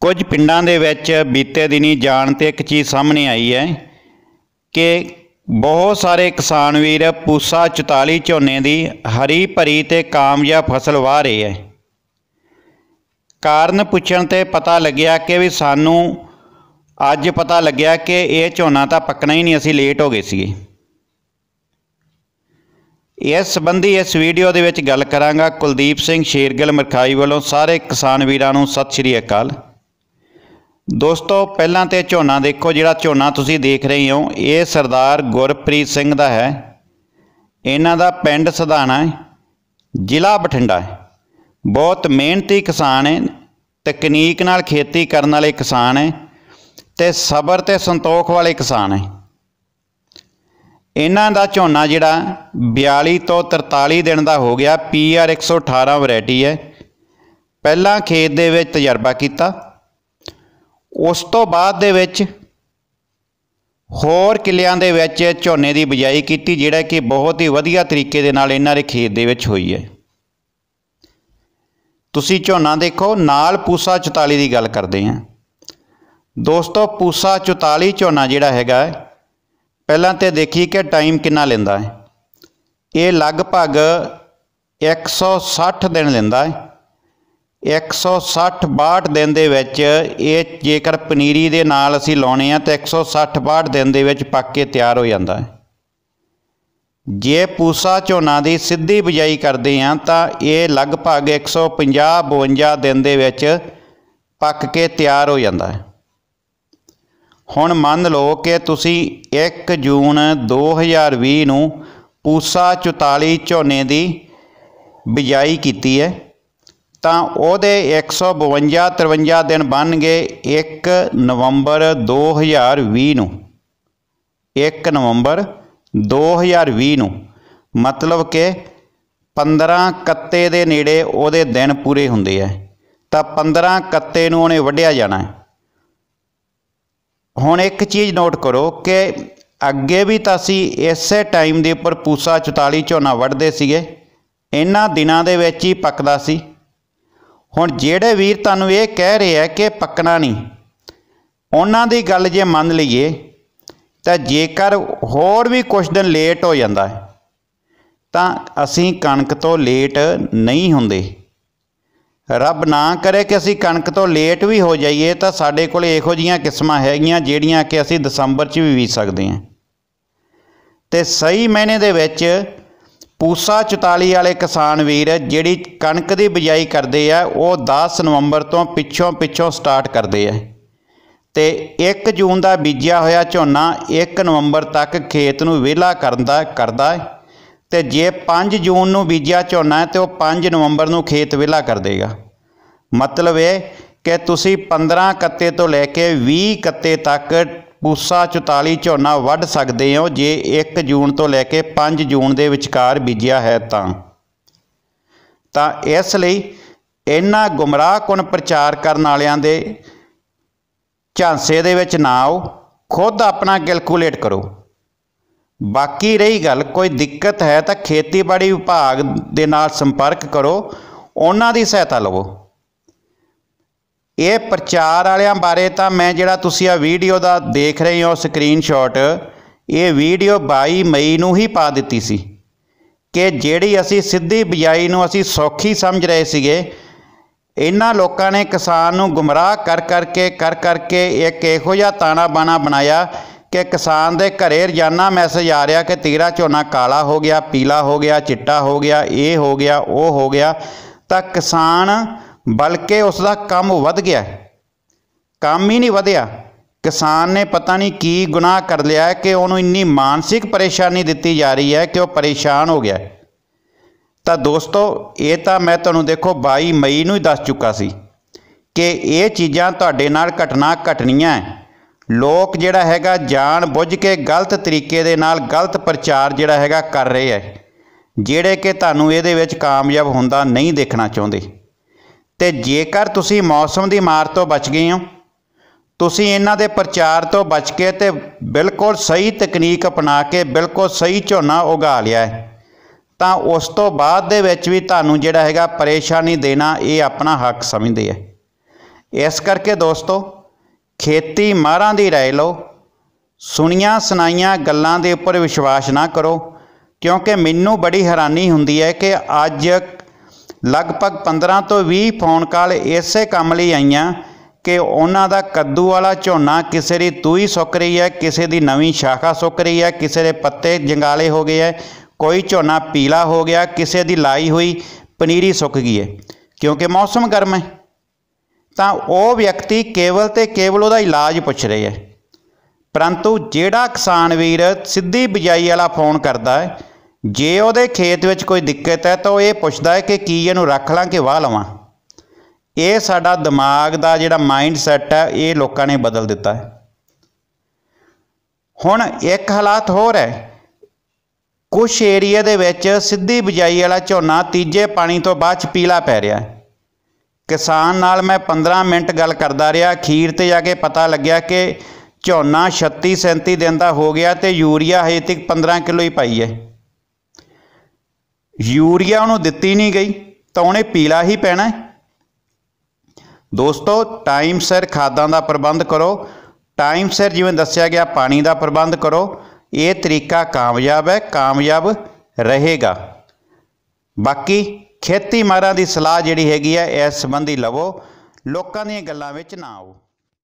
ਕੁਝ ਪਿੰਡਾਂ ਦੇ ਵਿੱਚ ਬੀਤੇ ਦਿਨੀ ਜਾਣ ਤੇ ਇੱਕ ਚੀਜ਼ ਸਾਹਮਣੇ ਆਈ ਹੈ ਕਿ ਬਹੁਤ ਸਾਰੇ ਕਿਸਾਨ ਵੀਰ ਪੂਸਾ 44 ਝੋਨੇ ਦੀ ਹਰੀ ਭਰੀ ਤੇ ਕਾਮਯਾਬ ਫਸਲ ਵਾਹ ਰਹੇ ਹੈ ਕਾਰਨ ਪੁੱਛਣ ਤੇ ਪਤਾ ਲੱਗਿਆ ਕਿ ਵੀ ਸਾਨੂੰ ਅੱਜ ਪਤਾ ਲੱਗਿਆ ਕਿ ਇਹ ਝੋਨਾ ਤਾਂ ਪੱਕਣਾ ਹੀ ਨਹੀਂ ਅਸੀਂ ਲੇਟ ਹੋ ਗਏ ਸੀਗੇ ਇਸ ਸੰਬੰਧੀ ਇਸ ਵੀਡੀਓ ਦੇ ਵਿੱਚ ਗੱਲ ਕਰਾਂਗਾ ਕੁਲਦੀਪ ਸਿੰਘ ਸ਼ੇਰਗਿਲ ਮਰਖਾਈ ਵੱਲੋਂ ਸਾਰੇ ਕਿਸਾਨ ਵੀਰਾਂ ਨੂੰ ਸਤਿ ਸ਼੍ਰੀ ਅਕਾਲ ਦੋਸਤੋ ਪਹਿਲਾਂ ਤੇ ਝੋਨਾ ਦੇਖੋ ਜਿਹੜਾ ਝੋਨਾ ਤੁਸੀਂ ਦੇਖ ਰਹੇ ਹੋ ਇਹ ਸਰਦਾਰ ਗੁਰਪ੍ਰੀਤ ਸਿੰਘ ਦਾ ਹੈ ਇਹਨਾਂ ਦਾ ਪਿੰਡ ਸਧਾਣਾ ਹੈ ਜ਼ਿਲ੍ਹਾ ਬਠਿੰਡਾ ਹੈ ਬਹੁਤ ਮਿਹਨਤੀ ਕਿਸਾਨ ਹੈ ਤਕਨੀਕ ਨਾਲ ਖੇਤੀ ਕਰਨ ਵਾਲੇ ਕਿਸਾਨ ਹੈ ਤੇ ਸਬਰ ਤੇ ਸੰਤੋਖ ਵਾਲੇ ਕਿਸਾਨ ਹੈ ਇਹਨਾਂ ਦਾ ਝੋਨਾ ਜਿਹੜਾ 42 ਤੋਂ 43 ਦਿਨ ਦਾ ਹੋ ਗਿਆ ਪੀਆਰ 118 ਵੈਰਾਈਟੀ ਹੈ ਪਹਿਲਾਂ ਖੇਤ ਦੇ ਵਿੱਚ ਤਜਰਬਾ ਕੀਤਾ ਉਸ ਤੋਂ ਬਾਅਦ ਦੇ ਵਿੱਚ ਹੋਰ ਕਿਲਿਆਂ ਦੇ ਵਿੱਚ ਝੋਨੇ ਦੀ ਬਿਜਾਈ ਕੀਤੀ ਜਿਹੜਾ ਕਿ ਬਹੁਤ ਹੀ ਵਧੀਆ ਤਰੀਕੇ ਦੇ ਨਾਲ ਇਹਨਾਂ ਦੇ ਖੇਤ ਦੇ ਵਿੱਚ ਹੋਈ ਹੈ ਤੁਸੀਂ ਝੋਨਾ ਦੇਖੋ ਨਾਲ ਪੂਸਾ 44 ਦੀ ਗੱਲ ਕਰਦੇ ਹਾਂ ਦੋਸਤੋ ਪੂਸਾ 44 ਝੋਨਾ ਜਿਹੜਾ ਹੈਗਾ ਪਹਿਲਾਂ ਤੇ ਦੇਖੀ ਕਿ ਟਾਈਮ ਕਿੰਨਾ ਲੈਂਦਾ ਹੈ ਇਹ ਲਗਭਗ 160 ਦਿਨ ਲੈਂਦਾ ਹੈ 160 62 ਦਿਨ ਦੇ ਵਿੱਚ ਇਹ ਜੇਕਰ ਪਨੀਰੀ ਦੇ ਨਾਲ ਅਸੀਂ ਲਾਉਣੇ ਆ ਤਾਂ 160 62 ਦਿਨ ਦੇ ਵਿੱਚ ਪੱਕ ਕੇ ਤਿਆਰ ਹੋ ਜਾਂਦਾ ਹੈ ਜੇ ਪੂਸਾ ਝੋਨਾ ਦੀ ਸਿੱਧੀ ਬਿਜਾਈ ਕਰਦੇ ਆ ਤਾਂ ਇਹ ਲਗਭਗ 150 52 ਦਿਨ ਦੇ ਵਿੱਚ ਪੱਕ ਕੇ ਤਿਆਰ ਹੋ ਜਾਂਦਾ ਹੈ ਹੁਣ ਮੰਨ ਲਓ ਕਿ ਤੁਸੀਂ 1 ਜੂਨ 2020 ਨੂੰ ਪੂਸਾ 44 ਝੋਨੇ ਦੀ ਬਿਜਾਈ ਕੀਤੀ ਹੈ ਤਾਂ ਉਹਦੇ 152 53 ਦਿਨ ਬਣਨਗੇ 1 ਨਵੰਬਰ 2020 ਨੂੰ 1 ਨਵੰਬਰ 2020 ਨੂੰ ਮਤਲਬ ਕਿ 15 ਕੱਤੇ ਦੇ ਨੇੜੇ ਉਹਦੇ ਦਿਨ ਪੂਰੇ ਹੁੰਦੇ ਆ ਤਾਂ 15 ਕੱਤੇ ਨੂੰ ਉਹਨੇ ਵੱਢਿਆ ਜਾਣਾ ਹੈ ਹੁਣ ਇੱਕ ਚੀਜ਼ ਨੋਟ ਕਰੋ ਕਿ ਅੱਗੇ ਵੀ ਤਾਂ ਅਸੀਂ ਇਸੇ ਟਾਈਮ ਦੇ ਉੱਪਰ ਪੂਸਾ 44 ਝੋਨਾ ਵੱਢਦੇ ਸੀਗੇ ਇਹਨਾਂ ਦਿਨਾਂ ਦੇ ਵਿੱਚ ਹੀ ਪੱਕਦਾ ਸੀ ਹੁਣ ਜਿਹੜੇ ਵੀਰ ਤੁਹਾਨੂੰ ਇਹ ਕਹਿ ਰਹੇ ਆ ਕਿ ਪੱਕਣਾ ਨਹੀਂ ਉਹਨਾਂ ਦੀ ਗੱਲ ਜੇ ਮੰਨ ਲਈਏ ਤਾਂ ਜੇਕਰ ਹੋਰ ਵੀ ਕੁਝ ਦਿਨ ਲੇਟ ਹੋ ਜਾਂਦਾ ਹੈ ਤਾਂ ਅਸੀਂ ਕਣਕ ਤੋਂ ਲੇਟ ਨਹੀਂ ਹੁੰਦੇ ਰੱਬ ਨਾ ਕਰੇ ਕਿ ਅਸੀਂ ਕਣਕ ਤੋਂ ਲੇਟ ਵੀ ਹੋ ਜਾਈਏ ਤਾਂ ਸਾਡੇ ਕੋਲ ਇਹੋ ਜੀਆਂ ਕਿਸਮਾਂ ਹੈਗੀਆਂ ਜਿਹੜੀਆਂ ਕਿ ਅਸੀਂ ਦਸੰਬਰ 'ਚ ਵੀ ਵੀ ਸਕਦੇ ਹਾਂ ਤੇ ਸਹੀ ਮਹੀਨੇ ਦੇ ਵਿੱਚ ਪੂਸਾ 44 ਵਾਲੇ ਕਿਸਾਨ ਵੀਰ ਜਿਹੜੀ ਕਣਕ ਦੀ ਬਿਜਾਈ ਕਰਦੇ ਆ ਉਹ 10 ਨਵੰਬਰ ਤੋਂ ਪਿੱਛੋਂ ਪਿੱਛੋਂ ਸਟਾਰਟ ਕਰਦੇ ਆ ਤੇ 1 ਜੂਨ ਦਾ ਬੀਜਿਆ ਹੋਇਆ ਝੋਨਾ 1 ਨਵੰਬਰ ਤੱਕ ਖੇਤ ਨੂੰ ਵਿਹਲਾ ਕਰਨ ਦਾ ਕਰਦਾ ਤੇ ਜੇ 5 ਜੂਨ ਨੂੰ ਬੀਜਿਆ ਝੋਨਾ ਤੇ ਉਹ 5 ਨਵੰਬਰ ਨੂੰ ਖੇਤ ਵਿਹਲਾ ਕਰ ਦੇਗਾ ਮਤਲਬ ਇਹ ਕਿ ਤੁਸੀਂ 15 ਕੱਤੇ ਤੋਂ ਲੈ ਕੇ 20 ਕੱਤੇ ਤੱਕ ਪੂਸਾ 44 ਝੋਨਾ ਵੱਢ ਸਕਦੇ ਹੋ ਜੇ 1 ਜੂਨ ਤੋਂ ਲੈ ਕੇ 5 ਜੂਨ ਦੇ ਵਿਚਕਾਰ ਬੀਜਿਆ ਹੈ ਤਾਂ ਤਾਂ ਇਸ ਲਈ ਇਹਨਾਂ ਗੁੰਮਰਾਹਕੁਨ ਪ੍ਰਚਾਰ ਕਰਨ ਵਾਲਿਆਂ ਦੇ ਝਾਂਸੇ ਦੇ ਵਿੱਚ ਨਾ ਆਓ ਖੁਦ ਆਪਣਾ ਕੈਲਕੂਲੇਟ ਕਰੋ ਬਾਕੀ ਰਹੀ ਗੱਲ ਕੋਈ ਦਿੱਕਤ ਹੈ ਤਾਂ ਖੇਤੀਬਾੜੀ ਵਿਭਾਗ ਦੇ ਨਾਲ ਸੰਪਰਕ ਕਰੋ ਉਹਨਾਂ ਦੀ ਸਹਾਇਤਾ ਲਵੋ ਇਹ ਪ੍ਰਚਾਰ ਵਾਲਿਆਂ ਬਾਰੇ ਤਾਂ ਮੈਂ ਜਿਹੜਾ ਤੁਸੀਂ ਆ ਵੀਡੀਓ ਦਾ ਦੇਖ ਰਹੇ ਹੋ ਸਕਰੀਨਸ਼ਾਟ ਇਹ ਵੀਡੀਓ 22 ਮਈ ਨੂੰ ਹੀ ਪਾ ਦਿੱਤੀ ਸੀ ਕਿ ਜਿਹੜੀ ਅਸੀਂ ਸਿੱਧੀ ਬਿਜਾਈ ਨੂੰ ਅਸੀਂ ਸੌਖੀ ਸਮਝ ਰਹੇ ਸੀਗੇ ਇਹਨਾਂ ਲੋਕਾਂ ਨੇ ਕਿਸਾਨ ਨੂੰ ਗੁੰਮਰਾਹ ਕਰ ਕਰਕੇ ਕਰ ਕਰਕੇ ਇੱਕ ਇਹੋ ਜਿਹਾ ਤਾਣਾ ਬਾਣਾ ਬਣਾਇਆ ਕਿ ਕਿਸਾਨ ਦੇ ਘਰੇ ਰਜਾਨਾ ਮੈਸੇਜ ਆ ਰਿਹਾ ਕਿ ਤੇਰਾ ਝੋਨਾ ਕਾਲਾ ਹੋ ਗਿਆ ਪੀਲਾ ਹੋ ਗਿਆ ਚਿੱਟਾ ਹੋ ਗਿਆ ਇਹ ਹੋ ਗਿਆ ਉਹ ਹੋ ਗਿਆ ਤਾਂ ਕਿਸਾਨ ਬਲਕਿ ਉਸ ਦਾ ਕੰਮ ਵੱਧ ਗਿਆ ਕੰਮ ਹੀ ਨਹੀਂ ਵਧਿਆ ਕਿਸਾਨ ਨੇ ਪਤਾ ਨਹੀਂ ਕੀ ਗੁਨਾਹ ਕਰ ਲਿਆ ਕਿ ਉਹਨੂੰ ਇੰਨੀ ਮਾਨਸਿਕ ਪਰੇਸ਼ਾਨੀ ਦਿੱਤੀ ਜਾ ਰਹੀ ਹੈ ਕਿ ਉਹ ਪਰੇਸ਼ਾਨ ਹੋ ਗਿਆ ਤਾਂ ਦੋਸਤੋ ਇਹ ਤਾਂ ਮੈਂ ਤੁਹਾਨੂੰ ਦੇਖੋ 22 ਮਈ ਨੂੰ ਹੀ ਦੱਸ ਚੁੱਕਾ ਸੀ ਕਿ ਇਹ ਚੀਜ਼ਾਂ ਤੁਹਾਡੇ ਨਾਲ ਘਟਨਾ ਘਟਣੀਆਂ ਲੋਕ ਜਿਹੜਾ ਹੈਗਾ ਜਾਣ ਬੁੱਝ ਕੇ ਗਲਤ ਤਰੀਕੇ ਦੇ ਨਾਲ ਗਲਤ ਪ੍ਰਚਾਰ ਜਿਹੜਾ ਹੈਗਾ ਕਰ ਰਹੇ ਹੈ ਜਿਹੜੇ ਕਿ ਤੁਹਾਨੂੰ ਇਹਦੇ ਵਿੱਚ ਕਾਮਯਾਬ ਹੁੰਦਾ ਨਹੀਂ ਦੇਖਣਾ ਚਾਹੁੰਦੇ ਤੇ ਜੇਕਰ ਤੁਸੀਂ ਮੌਸਮ ਦੀ ਮਾਰ ਤੋਂ ਬਚ ਗਏ ਹੋ ਤੁਸੀਂ ਇਹਨਾਂ ਦੇ ਪ੍ਰਚਾਰ ਤੋਂ ਬਚ ਕੇ ਤੇ ਬਿਲਕੁਲ ਸਹੀ ਤਕਨੀਕ ਅਪਣਾ ਕੇ ਬਿਲਕੁਲ ਸਹੀ ਝੋਨਾ ਉਗਾ ਲਿਆ ਹੈ ਤਾਂ ਉਸ ਤੋਂ ਬਾਅਦ ਦੇ ਵਿੱਚ ਵੀ ਤੁਹਾਨੂੰ ਜਿਹੜਾ ਹੈਗਾ ਪਰੇਸ਼ਾਨੀ ਦੇਣਾ ਇਹ ਆਪਣਾ ਹੱਕ ਸਮਝਦੇ ਐ ਇਸ ਕਰਕੇ ਦੋਸਤੋ ਖੇਤੀ ਮਾਰਾਂ ਦੀ رائے ਲਓ ਸੁਣੀਆਂ ਸੁਣਾਈਆਂ ਗੱਲਾਂ ਦੇ ਉੱਪਰ ਵਿਸ਼ਵਾਸ ਨਾ ਕਰੋ ਕਿਉਂਕਿ ਮੈਨੂੰ ਬੜੀ ਹੈਰਾਨੀ ਹੁੰਦੀ ਹੈ ਕਿ ਅੱਜ ਲਗਭਗ 15 ਤੋਂ 20 ਫੋਨ ਕਾਲ ਇਸੇ ਕੰਮ ਲਈ ਆਈਆਂ ਕਿ ਉਹਨਾਂ ਦਾ ਕੱਦੂ ਵਾਲਾ ਝੋਨਾ ਕਿਸੇ ਦੀ ਤੂਈ ਸੁੱਕ ਰਹੀ ਹੈ ਕਿਸੇ ਦੀ ਨਵੀਂ ਸ਼ਾਖਾ ਸੁੱਕ ਰਹੀ ਹੈ ਕਿਸੇ ਦੇ ਪੱਤੇ ਜੰਗਾਲੇ ਹੋ ਗਏ ਹੈ ਕੋਈ ਝੋਨਾ ਪੀਲਾ ਹੋ ਗਿਆ ਕਿਸੇ ਦੀ ਲਾਈ ਹੋਈ ਪਨੀਰੀ ਸੁੱਕ ਗਈ ਹੈ ਕਿਉਂਕਿ ਮੌਸਮ ਗਰਮ ਹੈ ਤਾਂ ਉਹ ਵਿਅਕਤੀ ਕੇਵਲ ਤੇ ਕੇਵਲ ਉਹਦਾ ਇਲਾਜ ਪੁੱਛ ਰਹੇ ਹੈ ਪਰੰਤੂ ਜਿਹੜਾ ਕਿਸਾਨ ਵੀਰ ਸਿੱਧੀ ਬਿਜਾਈ ਵਾਲਾ ਫੋਨ ਕਰਦਾ ਹੈ ਜੇ ਉਹਦੇ ਖੇਤ ਵਿੱਚ ਕੋਈ ਦਿੱਕਤ ਹੈ ਤਾਂ ਉਹ ਇਹ ਪੁੱਛਦਾ ਹੈ ਕਿ ਕੀ ਇਹਨੂੰ ਰੱਖ ਲਾਂ ਕਿ ਵਾਹ ਲਵਾਂ ਇਹ ਸਾਡਾ ਦਿਮਾਗ ਦਾ ਜਿਹੜਾ ਮਾਈਂਡ ਸੈਟ ਹੈ ਇਹ ਲੋਕਾਂ ਨੇ ਬਦਲ ਦਿੱਤਾ ਹੈ ਹੁਣ ਇੱਕ ਹਾਲਾਤ ਹੋਰ ਹੈ ਕੁਝ ਏਰੀਆ ਦੇ ਵਿੱਚ ਸਿੱਧੀ ਬਿਜਾਈ ਵਾਲਾ ਝੋਨਾ ਤੀਜੇ ਪਾਣੀ ਤੋਂ ਬਾਅਦ ਚ ਪੀਲਾ ਪੈ ਰਿਹਾ ਹੈ ਕਿਸਾਨ ਨਾਲ ਮੈਂ 15 ਮਿੰਟ ਗੱਲ ਕਰਦਾ ਰਿਹਾ ਅਖੀਰ ਤੇ ਜਾ ਕੇ ਪਤਾ ਲੱਗਿਆ ਕਿ ਝੋਨਾ 36 37 ਦਿਨ ਦਾ ਹੋ ਗਿਆ ਤੇ ਯੂਰੀਆ ਹਜੇ ਤੱਕ 15 ਕਿਲੋ ਹੀ ਪਾਈ ਹੈ ਯੂਰੀਆ ਉਹਨੂੰ ਦਿੱਤੀ ਨਹੀਂ ਗਈ ਤਾਂ ਉਹਨੇ ਪੀਲਾ ਹੀ ਪੈਣਾ ਹੈ ਦੋਸਤੋ ਟਾਈਮ ਸਿਰ ਖਾਦਾਂ ਦਾ ਪ੍ਰਬੰਧ ਕਰੋ ਟਾਈਮ ਸਿਰ ਜਿਵੇਂ ਦੱਸਿਆ ਗਿਆ ਪਾਣੀ ਦਾ ਪ੍ਰਬੰਧ ਕਰੋ ਇਹ ਤਰੀਕਾ ਕਾਮਯਾਬ ਹੈ ਕਾਮਯਾਬ ਰਹੇਗਾ ਬਾਕੀ ਖੇਤੀ ਮਾਰਾਂ ਦੀ ਸਲਾਹ ਜਿਹੜੀ ਹੈਗੀ ਹੈ ਇਸ ਸੰਬੰਧੀ ਲਵੋ ਲੋਕਾਂ ਦੀਆਂ ਗੱਲਾਂ ਵਿੱਚ ਨਾ ਆਓ